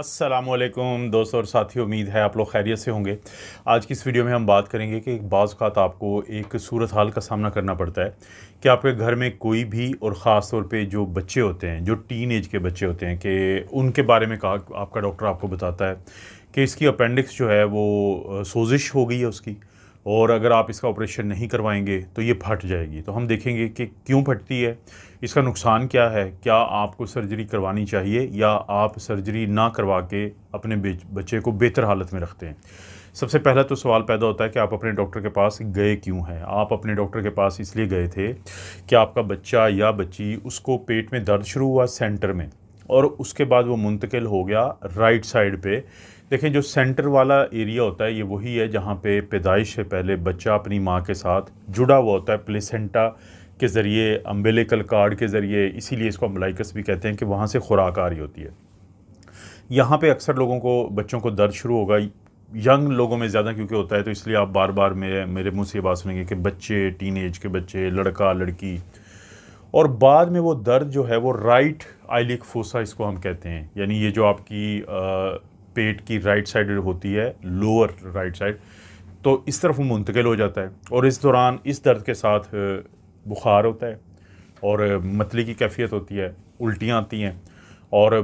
असलम दोस्तों और साथी उम्मीद है आप लोग खैरियत से होंगे आज की इस वीडियो में हम बात करेंगे कि बाज़ अवत आपको एक सूरत हाल का सामना करना पड़ता है कि आपके घर में कोई भी और ख़ास तौर पे जो बच्चे होते हैं जो टीन एज के बच्चे होते हैं कि उनके बारे में कहा आपका डॉक्टर आपको बताता है कि इसकी अपेंडिक्स जो है वो सोजिश हो गई है उसकी और अगर आप इसका ऑपरेशन नहीं करवाएंगे तो ये फट जाएगी तो हम देखेंगे कि क्यों फटती है इसका नुकसान क्या है क्या आपको सर्जरी करवानी चाहिए या आप सर्जरी ना करवा के अपने बच्चे को बेहतर हालत में रखते हैं सबसे पहला तो सवाल पैदा होता है कि आप अपने डॉक्टर के पास गए क्यों हैं आप अपने डॉक्टर के पास इसलिए गए थे कि आपका बच्चा या बच्ची उसको पेट में दर्द शुरू हुआ सेंटर में और उसके बाद वो मुंतकिल हो गया राइट साइड पे देखें जो सेंटर वाला एरिया होता है ये वही है जहाँ पे पैदाइश से पहले बच्चा अपनी माँ के साथ जुड़ा हुआ होता है प्लेसेंटा के ज़रिए अम्बेलिकल कार्ड के ज़रिए इसीलिए इसको अम्बलाइकस भी कहते हैं कि वहाँ से खुराक आ रही होती है यहाँ पे अक्सर लोगों को बच्चों को दर्द शुरू होगा यंग लोगों में ज़्यादा क्योंकि होता है तो इसलिए आप बार बार मेरे मेरे मुँह से बात सुनेंगे कि बच्चे टीन के बच्चे लड़का लड़की और बाद में वो दर्द जो है वो राइट आइलिक फोसा इसको हम कहते हैं यानी ये जो आपकी आ, पेट की राइट साइड होती है लोअर राइट साइड तो इस तरफ वो मुंतकिल हो जाता है और इस दौरान इस दर्द के साथ बुखार होता है और मतली की कैफियत होती है उल्टियाँ आती हैं और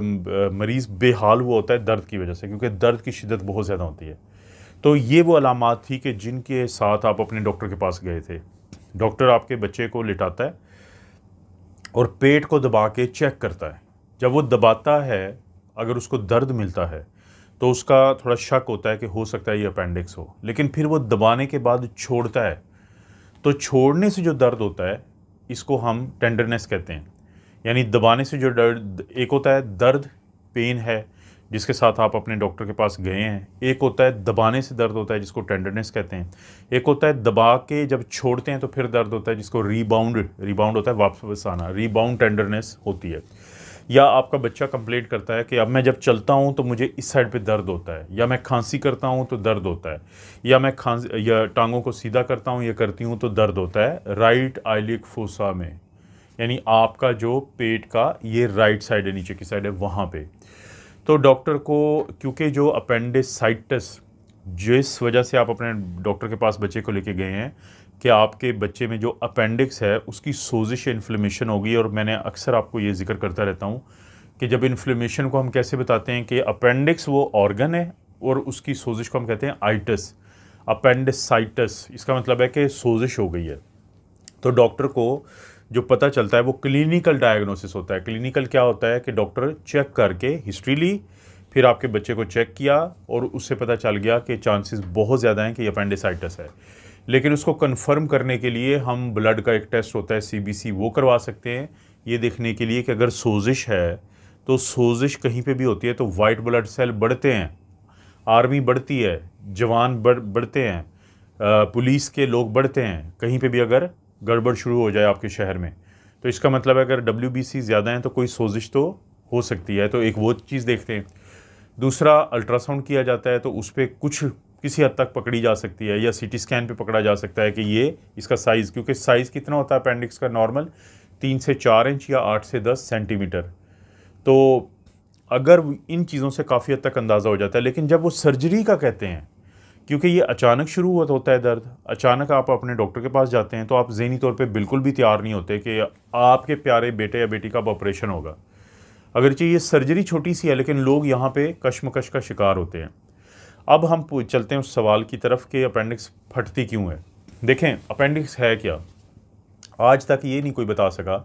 मरीज़ बेहाल हुआ होता है दर्द की वजह से क्योंकि दर्द की शिदत बहुत ज़्यादा होती है तो ये वो अलामत थी कि जिनके साथ आप अपने डॉक्टर के पास गए थे डॉक्टर आपके बच्चे को लिटाता है और पेट को दबा के चेक करता है जब वो दबाता है अगर उसको दर्द मिलता है तो उसका थोड़ा शक होता है कि हो सकता है ये अपेंडिक्स हो लेकिन फिर वो दबाने के बाद छोड़ता है तो छोड़ने से जो दर्द होता है इसको हम टेंडरनेस कहते हैं यानी दबाने से जो दर्द एक होता है दर्द पेन है जिसके साथ आप अपने डॉक्टर के पास गए हैं एक होता है दबाने से दर्द होता है जिसको टेंडरनेस कहते हैं एक होता है दबा के जब छोड़ते हैं तो फिर दर्द होता है जिसको रीबाउंड रीबाउंड होता है वापस आना रीबाउंड टेंडरनेस होती है या आपका बच्चा कंप्लेंट करता है कि अब मैं जब चलता हूँ तो मुझे इस साइड पे दर्द होता है या मैं खांसी करता हूँ तो दर्द होता है या मैं खांसी या टांगों को सीधा करता हूँ या करती हूँ तो दर्द होता है राइट आइलिक फोसा में यानी आपका जो पेट का ये राइट साइड है नीचे की साइड है वहाँ पे तो डॉक्टर को क्योंकि जो अपेंडिसाइटिस जिस वजह से आप अपने डॉक्टर के पास बच्चे को लेके गए हैं कि आपके बच्चे में जो अपेंडिक्स है उसकी सोजिश इन्फ्लेमेशन होगी और मैंने अक्सर आपको ये जिक्र करता रहता हूँ कि जब इन्फ्लेमेशन को हम कैसे बताते हैं कि अपेंडिक्स वो ऑर्गन है और उसकी सोजिश को हम कहते हैं आइटस अपेंडिसाइटस इसका मतलब है कि सोजिश हो गई है तो डॉक्टर को जो पता चलता है वो क्लिनिकल डायग्नोसिस होता है क्लिनिकल क्या होता है कि डॉक्टर चेक करके हिस्ट्री ली फिर आपके बच्चे को चेक किया और उससे पता चल गया कि चांसेस बहुत ज़्यादा हैं कि ये अपेंडिसाइटस है लेकिन उसको कंफर्म करने के लिए हम ब्लड का एक टेस्ट होता है सीबीसी वो करवा सकते हैं ये देखने के लिए कि अगर सोजिश है तो सोजिश कहीं पे भी होती है तो वाइट ब्लड सेल बढ़ते हैं आर्मी बढ़ती है जवान बढ़ बढ़ते हैं पुलिस के लोग बढ़ते हैं कहीं पे भी अगर गड़बड़ शुरू हो जाए आपके शहर में तो इसका मतलब है अगर डब्ल्यू बी सी ज़्यादा हैं तो कोई सोजिश तो हो सकती है तो एक वो चीज़ देखते हैं दूसरा अल्ट्रासाउंड किया जाता है तो उस पर कुछ किसी हद तक पकड़ी जा सकती है या सीटी स्कैन पे पकड़ा जा सकता है कि ये इसका साइज़ क्योंकि साइज़ कितना होता है अपेंडिक्स का नॉर्मल तीन से चार इंच या आठ से दस सेंटीमीटर तो अगर इन चीज़ों से काफ़ी हद तक अंदाज़ा हो जाता है लेकिन जब वो सर्जरी का कहते हैं क्योंकि ये अचानक शुरू हुआ तो होता है दर्द अचानक आप अपने डॉक्टर के पास जाते हैं तो आप जहनी तौर पे बिल्कुल भी तैयार नहीं होते कि आपके प्यारे बेटे या बेटी का अब ऑपरेशन होगा अगरचे ये सर्जरी छोटी सी है लेकिन लोग यहाँ पे कशमकश का शिकार होते हैं अब हम चलते हैं उस सवाल की तरफ कि अपेंडिक्स फटती क्यों है देखें अपेंडिक्स है क्या आज तक ये नहीं कोई बता सका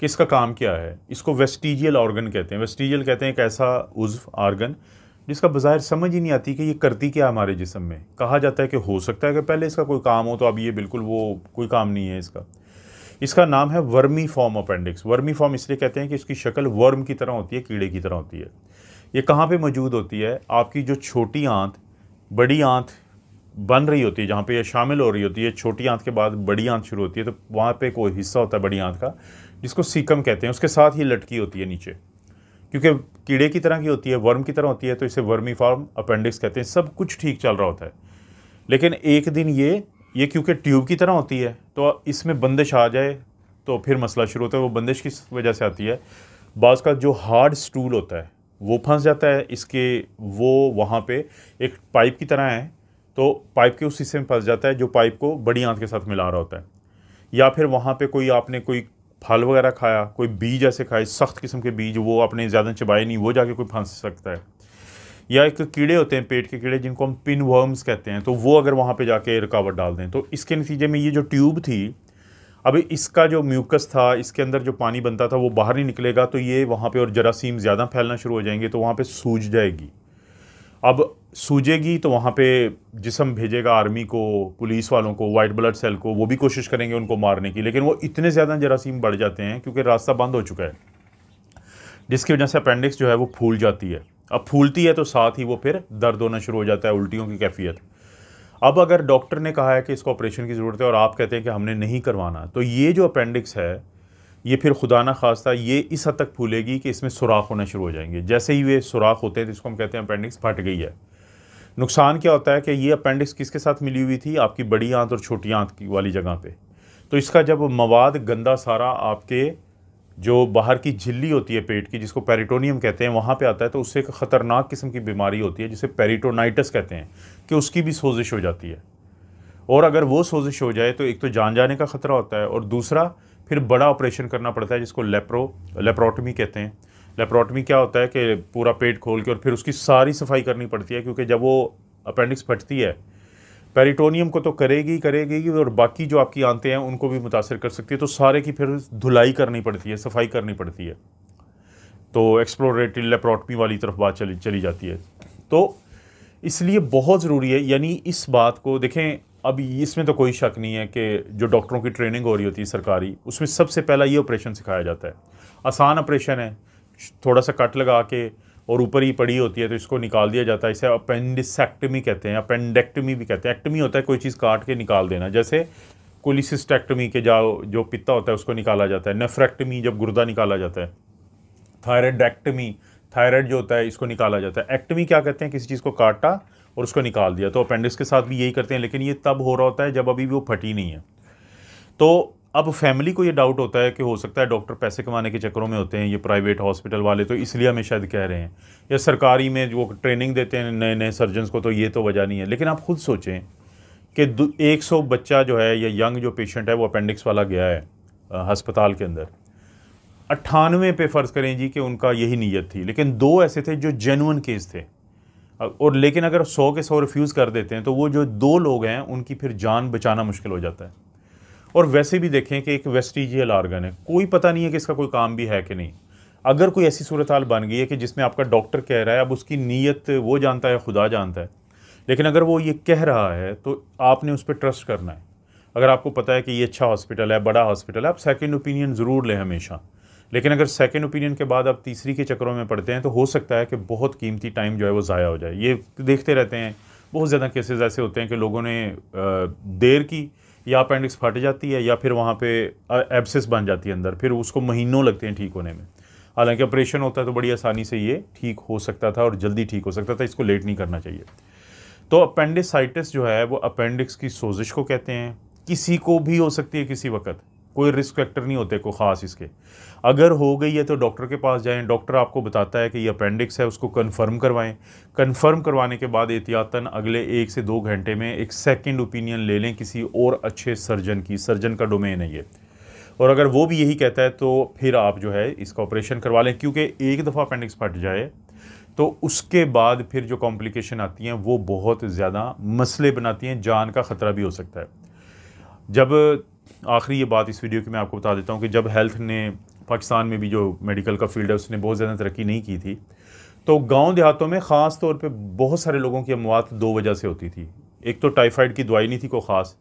कि इसका काम क्या है इसको वेस्टिजियल ऑर्गन कहते हैं वेस्टिजियल कहते हैं एक ऐसा उज्व आर्गन जिसका बाहर समझ ही नहीं आती कि ये करती क्या हमारे जिसम में कहा जाता है कि हो सकता है कि पहले इसका कोई काम हो तो अब ये बिल्कुल वो कोई काम नहीं है इसका इसका नाम है vermiform appendix vermiform इसलिए कहते हैं कि इसकी शक्ल वर्म की तरह होती है कीड़े की तरह होती है ये कहाँ पे मौजूद होती है आपकी जो छोटी आंत बड़ी आंत बन रही होती है जहाँ पे ये शामिल हो रही होती है छोटी आंत के बाद बड़ी आंत शुरू होती है तो वहाँ पे कोई हिस्सा होता है बड़ी आंत का जिसको सीकम कहते हैं उसके साथ ही लटकी होती है नीचे क्योंकि कीड़े की तरह की होती है वर्म की तरह होती है तो इसे वर्मी फॉर्म अपेंडिक्स कहते हैं सब कुछ ठीक चल रहा होता है लेकिन एक दिन ये ये क्योंकि ट्यूब की तरह होती है तो इसमें बंदिश आ जाए तो फिर मसला शुरू होता है वो बंदिश किस वजह से आती है बाज़ का जो हार्ड स्टूल होता है वो फंस जाता है इसके वो वहाँ पे एक पाइप की तरह है तो पाइप के उस हिस्से में फंस जाता है जो पाइप को बड़ी आंत के साथ मिला रहा होता है या फिर वहाँ पे कोई आपने कोई फल वगैरह खाया कोई बीज ऐसे खाए सख्त किस्म के बीज वो अपने ज़्यादा चबाए नहीं वो जाके कोई फंस सकता है या एक कीड़े होते हैं पेट के कीड़े जिनको हम पिन वर्म्स कहते हैं तो वो अगर वहाँ पे जाके रुकावट डाल दें तो इसके नतीजे में ये जो ट्यूब थी अभी इसका जो म्यूकस था इसके अंदर जो पानी बनता था वो बाहर नहीं निकलेगा तो ये वहाँ पे और जरासीम ज़्यादा फैलना शुरू हो जाएंगे तो वहाँ पे सूज जाएगी अब सूझेगी तो वहाँ पे जिसम भेजेगा आर्मी को पुलिस वालों को वाइट ब्लड सेल को वो भी कोशिश करेंगे उनको मारने की लेकिन वो इतने ज़्यादा जरासीम बढ़ जाते हैं क्योंकि रास्ता बंद हो चुका है जिसकी वजह से अपेंडिक्स जो है वो फूल जाती है अब फूलती है तो साथ ही वो फिर दर्द होना शुरू हो जाता है उल्टियों की कैफियत अब अगर डॉक्टर ने कहा है कि इसको ऑपरेशन की ज़रूरत है और आप कहते हैं कि हमने नहीं करवाना तो ये जो अपेंडिक्स है ये फिर खुदा ना खास्ता ये इस हद तक फूलेगी कि इसमें सुराख होना शुरू हो जाएंगे जैसे ही वे सुराख होते हैं तो इसको हम कहते हैं अपेंडिक्स फट गई है नुकसान क्या होता है कि ये अपेंडिक्स किसके साथ मिली हुई थी आपकी बड़ी आंत और छोटी आंत की वाली जगह पे तो इसका जब मवाद गंदा सारा आपके जो बाहर की झिल्ली होती है पेट की जिसको पेरिटोनियम कहते हैं वहाँ पे आता है तो उससे एक ख़तरनाक किस्म की बीमारी होती है जिसे पेरिटोनाइटस कहते हैं कि उसकी भी सोजिश हो जाती है और अगर वो सोजिश हो जाए तो एक तो जान जाने का ख़तरा होता है और दूसरा फिर बड़ा ऑपरेशन करना पड़ता है जिसको लेप्रो लेप्रोटमी कहते हैं लेप्रोटमी क्या होता है कि पूरा पेट खोल के और फिर उसकी सारी सफाई करनी पड़ती है क्योंकि जब वो अपेंडिक्स फटती है पेरिटोनियम को तो करेगी करेगी और बाकी जो आपकी आंतें हैं उनको भी मुतासर कर सकती है तो सारे की फिर धुलाई करनी पड़ती है सफाई करनी पड़ती है तो एक्सप्लोरेटरी लेप्रोटमी वाली तरफ बात चली चली जाती है तो इसलिए बहुत ज़रूरी है यानी इस बात को देखें अब इसमें तो कोई शक नहीं है कि जो डॉक्टरों की ट्रेनिंग हो रही होती है सरकारी उसमें सबसे पहला ये ऑपरेशन सिखाया जाता है आसान ऑपरेशन है थोड़ा सा कट लगा के और ऊपर ही पड़ी होती है तो इसको निकाल दिया जाता है इसे अपेंडिसेक्टमी कहते हैं अपेंडेक्टमी भी कहते हैं एक्टमी होता है कोई चीज़ काट के निकाल देना जैसे कोलिसिस्टेक्टमी के जाओ जो पिता होता है उसको निकाला जाता है नेफ्रेक्टमी जब गुर्दा निकाला जाता है थायराइडेक्टमी थायराइड जो होता है इसको निकाला जाता है एक्टमी क्या कहते हैं किसी चीज़ को काटा और उसको निकाल दिया तो अपेंडिक्स के साथ भी यही करते हैं लेकिन ये तब हो रहा होता है जब अभी भी वो फटी नहीं है तो अब फैमिली को ये डाउट होता है कि हो सकता है डॉक्टर पैसे कमाने के चक्करों में होते हैं ये प्राइवेट हॉस्पिटल वाले तो इसलिए हमें शायद कह रहे हैं या सरकारी में जो ट्रेनिंग देते हैं नए नए सर्जन्स को तो ये तो वजह नहीं है लेकिन आप खुद सोचें कि 100 बच्चा जो है या यंग जो पेशेंट है वो अपेंडिक्स वाला गया है हस्पताल के अंदर अट्ठानवे पे फ़र्ज़ करें जी कि उनका यही नीयत थी लेकिन दो ऐसे थे जो जेनुअन केस थे और लेकिन अगर सौ के सौ रिफ्यूज़ कर देते हैं तो वो जो दो लोग हैं उनकी फिर जान बचाना मुश्किल हो जाता है और वैसे भी देखें कि एक वेस्टिजियल आर्गन है कोई पता नहीं है कि इसका कोई काम भी है कि नहीं अगर कोई ऐसी सूरत हाल बन गई है कि जिसमें आपका डॉक्टर कह रहा है अब उसकी नीयत वो जानता है खुदा जानता है लेकिन अगर वो ये कह रहा है तो आपने उस पर ट्रस्ट करना है अगर आपको पता है कि ये अच्छा हॉस्पिटल है बड़ा हॉस्पिटल है आप सेकेंड ओपिनियन ज़रूर लें हमेशा लेकिन अगर सेकेंड ओपिनियन के बाद आप तीसरी के चक्करों में पड़ते हैं तो हो सकता है कि बहुत कीमती टाइम जो है वो ज़ाया हो जाए ये देखते रहते हैं बहुत ज़्यादा केसेस ऐसे होते हैं कि लोगों ने देर की या अपेंडिक्स फट जाती है या फिर वहाँ पे एब्सिस बन जाती है अंदर फिर उसको महीनों लगते हैं ठीक होने में हालांकि ऑपरेशन होता है तो बड़ी आसानी से ये ठीक हो सकता था और जल्दी ठीक हो सकता था इसको लेट नहीं करना चाहिए तो अपेंडिसाइटिस जो है वो अपेंडिक्स की सोजिश को कहते हैं किसी को भी हो सकती है किसी वक्त कोई रिस्क फैक्टर नहीं होते कोई ख़ास इसके अगर हो गई है तो डॉक्टर के पास जाएं डॉक्टर आपको बताता है कि ये अपेंडिक्स है उसको कंफर्म करवाएं कंफर्म करवाने के बाद एहतियातन अगले एक से दो घंटे में एक सेकंड ओपिनियन ले लें किसी और अच्छे सर्जन की सर्जन का डोमेन है ये और अगर वो भी यही कहता है तो फिर आप जो है इसका ऑपरेशन करवा लें क्योंकि एक दफ़ा अपेंडिक्स फट जाए तो उसके बाद फिर जो कॉम्प्लिकेशन आती हैं वो बहुत ज़्यादा मसले बनाती हैं जान का ख़तरा भी हो सकता है जब आखिरी ये बात इस वीडियो की मैं आपको बता देता हूँ कि जब हेल्थ ने पाकिस्तान में भी जो मेडिकल का फील्ड है उसने बहुत ज़्यादा तरक्की नहीं की थी तो गांव देहातों में ख़ास तौर पे बहुत सारे लोगों की अमवात दो वजह से होती थी एक तो टाइफाइड की दवाई नहीं थी को ख़ास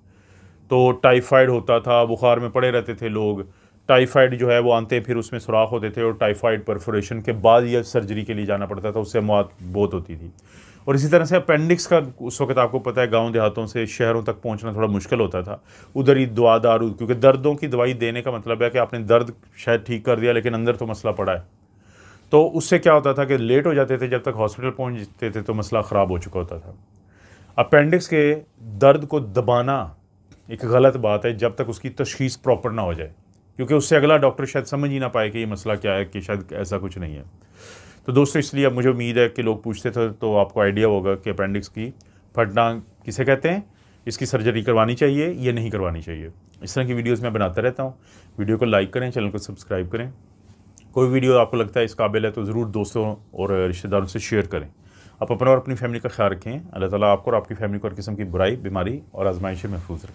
तो टाइफाइड होता था बुखार में पड़े रहते थे लोग टाइफाइड जो है वो आते फिर उसमें सुराख होते थे और टाइफाइड परफोरेशन के बाद यह सर्जरी के लिए जाना पड़ता था उससे अमवात बहुत होती थी और इसी तरह से अपेंडिक्स का उस वक्त आपको पता है गांव देहातों से शहरों तक पहुंचना थोड़ा मुश्किल होता था उधर ही दुआ दारू क्योंकि दर्दों की दवाई देने का मतलब है कि आपने दर्द शायद ठीक कर दिया लेकिन अंदर तो मसला पड़ा है तो उससे क्या होता था कि लेट हो जाते थे जब तक हॉस्पिटल पहुँचते थे तो मसला ख़राब हो चुका होता था अपेंडिक्स के दर्द को दबाना एक गलत बात है जब तक उसकी तशखीस प्रॉपर ना हो जाए क्योंकि उससे अगला डॉक्टर शायद समझ ही ना पाए कि ये मसला क्या है कि शायद ऐसा कुछ नहीं है तो दोस्तों इसलिए अब मुझे उम्मीद है कि लोग पूछते थे तो आपको आइडिया होगा कि अपेंडिक्स की फटना किसे कहते हैं इसकी सर्जरी करवानी चाहिए या नहीं करवानी चाहिए इस तरह की वीडियोज़ मैं बनाता रहता हूँ वीडियो को लाइक करें चैनल को सब्सक्राइब करें कोई वीडियो आपको लगता है इस काबिल है तो ज़रूर दोस्तों और रिश्तेदारों से शेयर करें आप अपना और अपनी फैमिली का ख्याल रखें अल्लाह ताला आपको और आपकी फैमिली को हर किस्म की बुराई बीमारी और आजमाइशें महफूज रखें